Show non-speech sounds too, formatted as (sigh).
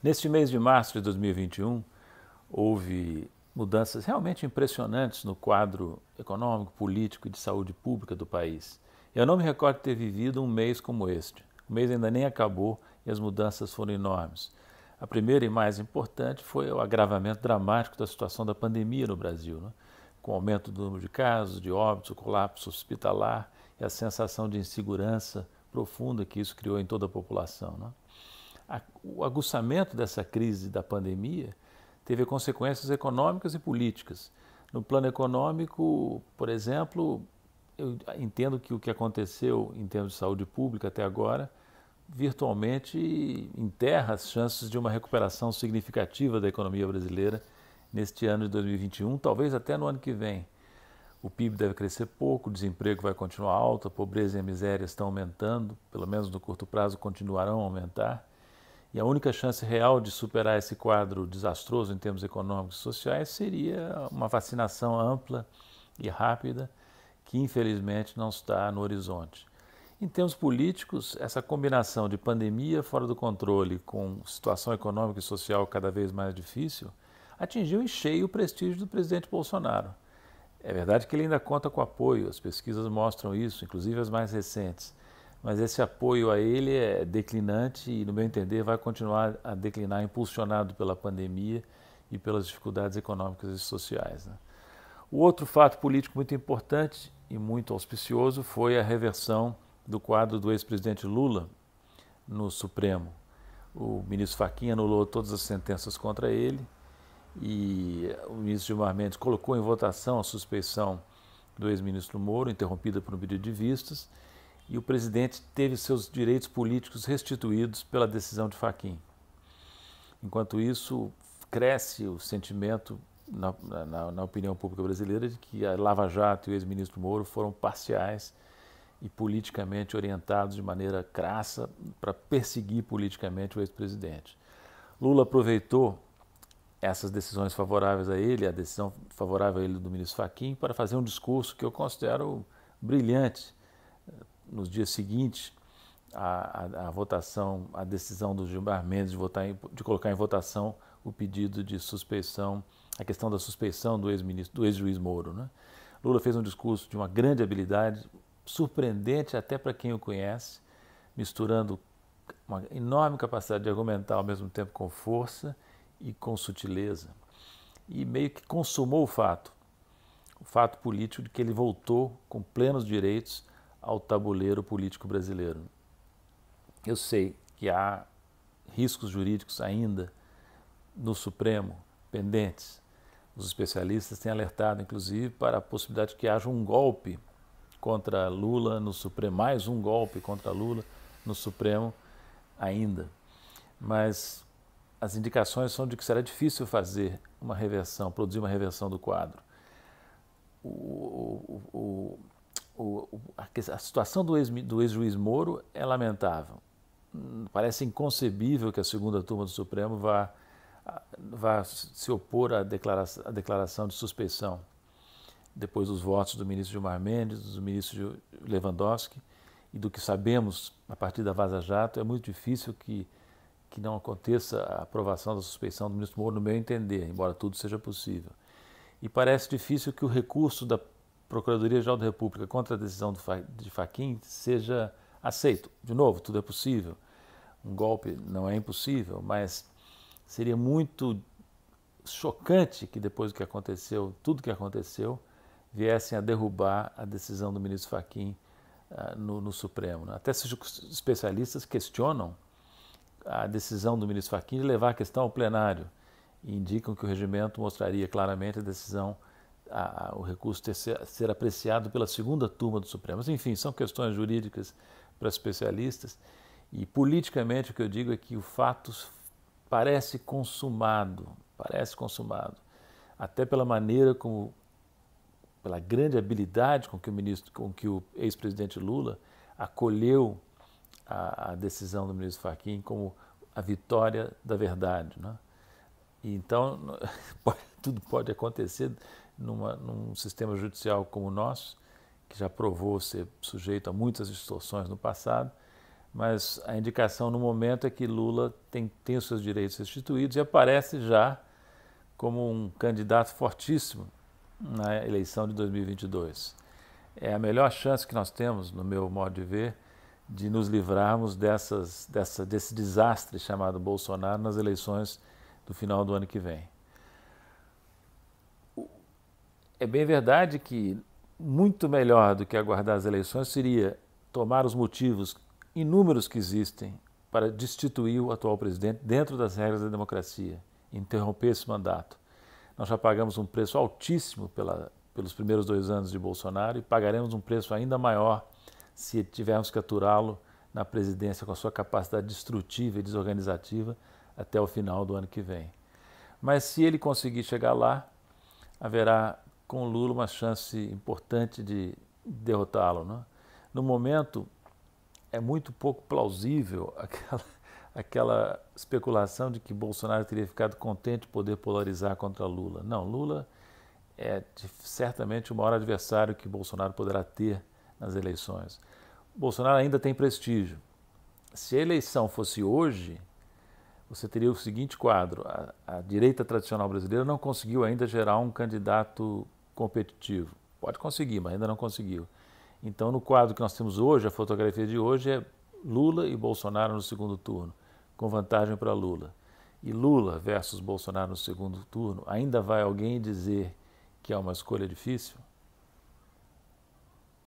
Neste mês de março de 2021, houve mudanças realmente impressionantes no quadro econômico, político e de saúde pública do país. Eu não me recordo de ter vivido um mês como este. O mês ainda nem acabou e as mudanças foram enormes. A primeira e mais importante foi o agravamento dramático da situação da pandemia no Brasil, né? com o aumento do número de casos, de óbitos, o colapso hospitalar e a sensação de insegurança profunda que isso criou em toda a população. Né? a, o aguçamento dessa crise da pandemia teve consequências econômicas e políticas. No plano econômico, por exemplo, eu entendo que o que aconteceu em termos de saúde pública até agora virtualmente enterra as chances de uma recuperação significativa da economia brasileira neste ano de 2021, talvez até no ano que vem. O PIB deve crescer pouco, o desemprego vai continuar alto, a pobreza e a miséria estão aumentando, pelo menos no curto prazo continuarão a aumentar. E a única chance real de superar esse quadro desastroso em termos econômicos e sociais seria uma vacinação ampla e rápida, que infelizmente não está no horizonte. Em termos políticos, essa combinação de pandemia fora do controle com situação econômica e social cada vez mais difícil atingiu em cheio o prestígio do presidente Bolsonaro. É verdade que ele ainda conta com apoio, as pesquisas mostram isso, inclusive as mais recentes mas esse apoio a ele é declinante e, no meu entender, vai continuar a declinar, impulsionado pela pandemia e pelas dificuldades econômicas e sociais. Né? O outro fato político muito importante e muito auspicioso foi a reversão do quadro do ex-presidente Lula no Supremo. O ministro Faquinha anulou todas as sentenças contra ele e o ministro Gilmar Mendes colocou em votação a suspeição do ex-ministro Moro, interrompida por um pedido de vistas, e o presidente teve seus direitos políticos restituídos pela decisão de Faquim. Enquanto isso, cresce o sentimento na, na, na opinião pública brasileira de que a Lava Jato e o ex-ministro Moro foram parciais e politicamente orientados de maneira crassa para perseguir politicamente o ex-presidente. Lula aproveitou essas decisões favoráveis a ele, a decisão favorável a ele do ministro Fachin, para fazer um discurso que eu considero brilhante, nos dias seguintes à, a à votação, a decisão do Gilmar Mendes de, votar em, de colocar em votação o pedido de suspeição, a questão da suspeição do ex-ministro, do ex-juiz Moro. Né? Lula fez um discurso de uma grande habilidade, surpreendente até para quem o conhece, misturando uma enorme capacidade de argumentar ao mesmo tempo com força e com sutileza. E meio que consumou o fato, o fato político de que ele voltou com plenos direitos ao tabuleiro político brasileiro. Eu sei que há riscos jurídicos ainda no Supremo pendentes. Os especialistas têm alertado, inclusive, para a possibilidade de que haja um golpe contra Lula no Supremo, mais um golpe contra Lula no Supremo ainda. Mas as indicações são de que será difícil fazer uma reversão, produzir uma reversão do quadro. O, o, o, o, a, situação do ex-juiz ex Moro é lamentável. Parece inconcebível que a segunda turma do Supremo vá, vá se opor à declaração, à declaração de suspeição, depois dos votos do ministro Gilmar Mendes, do ministro Lewandowski e do que sabemos a partir da Vaza Jato, é muito difícil que, que não aconteça a aprovação da suspeição do ministro Moro, no meu entender, embora tudo seja possível. E parece difícil que o recurso da Procuradoria-Geral da República contra a decisão de Faquim seja aceito. De novo, tudo é possível. Um golpe não é impossível, mas seria muito chocante que depois do que aconteceu, tudo que aconteceu, viessem a derrubar a decisão do ministro Faquim uh, ah, no, no, Supremo. Né? Até se especialistas questionam a decisão do ministro Faquim de levar a questão ao plenário e indicam que o regimento mostraria claramente a decisão a, o recurso ter, ser apreciado pela segunda turma do Supremo. Mas, enfim, são questões jurídicas para especialistas. E politicamente o que eu digo é que o fato parece consumado, parece consumado, até pela maneira como, pela grande habilidade com que o ministro, com que o ex-presidente Lula acolheu a, a, decisão do ministro Fachin como a vitória da verdade, né? E então pode, (laughs) tudo pode acontecer numa, num sistema judicial como o nosso, que já provou ser sujeito a muitas distorções no passado, mas a indicação no momento é que Lula tem, tem os seus direitos restituídos e aparece já como um candidato fortíssimo na eleição de 2022. É a melhor chance que nós temos, no meu modo de ver, de nos livrarmos dessas, dessa, desse desastre chamado Bolsonaro nas eleições do final do ano que vem é bem verdade que muito melhor do que aguardar as eleições seria tomar os motivos inúmeros que existem para destituir o atual presidente dentro das regras da democracia, interromper esse mandato. Nós já pagamos um preço altíssimo pela, pelos primeiros dois anos de Bolsonaro e pagaremos um preço ainda maior se tivermos que aturá-lo na presidência com a sua capacidade destrutiva e desorganizativa até o final do ano que vem. Mas se ele conseguir chegar lá, haverá com o Lula uma chance importante de derrotá-lo. Né? No momento, é muito pouco plausível (laughs) aquela, aquela especulação de que Bolsonaro teria ficado contente de poder polarizar contra Lula. Não, Lula é certamente o maior adversário que Bolsonaro poderá ter nas eleições. Bolsonaro ainda tem prestígio. Se a eleição fosse hoje, você teria o seguinte quadro: a, a direita tradicional brasileira não conseguiu ainda gerar um candidato competitivo. Pode conseguir, mas ainda não conseguiu. Então, no quadro que nós temos hoje, a fotografia de hoje é Lula e Bolsonaro no segundo turno, com vantagem para Lula. E Lula versus Bolsonaro no segundo turno, ainda vai alguém dizer que é uma escolha difícil?